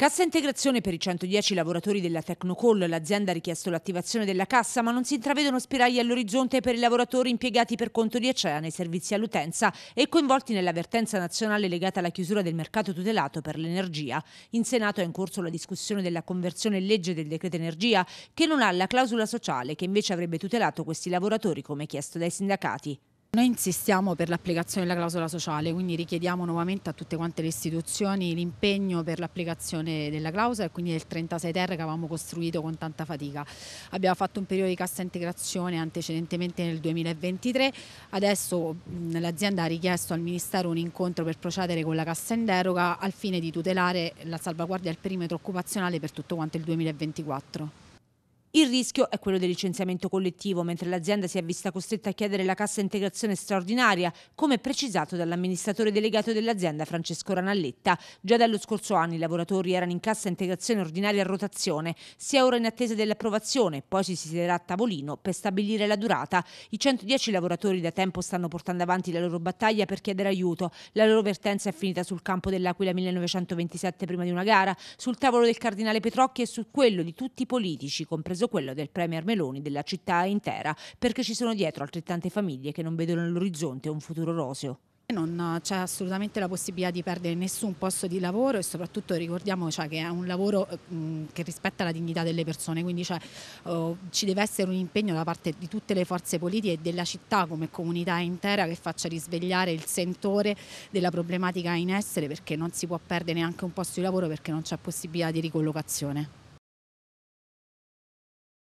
Cassa integrazione per i 110 lavoratori della Tecnocall. L'azienda ha richiesto l'attivazione della cassa, ma non si intravedono spiragli all'orizzonte per i lavoratori impiegati per conto di Acea nei servizi all'utenza e coinvolti nell'avvertenza nazionale legata alla chiusura del mercato tutelato per l'energia. In Senato è in corso la discussione della conversione in legge del decreto energia, che non ha la clausola sociale che invece avrebbe tutelato questi lavoratori come chiesto dai sindacati. Noi insistiamo per l'applicazione della clausola sociale, quindi richiediamo nuovamente a tutte quante le istituzioni l'impegno per l'applicazione della clausola e quindi del 36 terre che avevamo costruito con tanta fatica. Abbiamo fatto un periodo di cassa integrazione antecedentemente nel 2023, adesso l'azienda ha richiesto al Ministero un incontro per procedere con la cassa in deroga al fine di tutelare la salvaguardia del perimetro occupazionale per tutto quanto il 2024. Il rischio è quello del licenziamento collettivo, mentre l'azienda si è vista costretta a chiedere la cassa integrazione straordinaria, come precisato dall'amministratore delegato dell'azienda Francesco Ranalletta. Già dallo scorso anno i lavoratori erano in cassa integrazione ordinaria a rotazione, si è ora in attesa dell'approvazione, poi si siederà a tavolino per stabilire la durata. I 110 lavoratori da tempo stanno portando avanti la loro battaglia per chiedere aiuto. La loro vertenza è finita sul campo dell'Aquila 1927 prima di una gara, sul tavolo del cardinale Petrocchi e su quello di tutti i politici, compreso compreso quello del Premier Meloni della città intera, perché ci sono dietro altrettante famiglie che non vedono all'orizzonte un futuro roseo. Non c'è assolutamente la possibilità di perdere nessun posto di lavoro e soprattutto ricordiamo cioè, che è un lavoro mh, che rispetta la dignità delle persone, quindi cioè, oh, ci deve essere un impegno da parte di tutte le forze politiche e della città come comunità intera che faccia risvegliare il sentore della problematica in essere perché non si può perdere neanche un posto di lavoro perché non c'è possibilità di ricollocazione.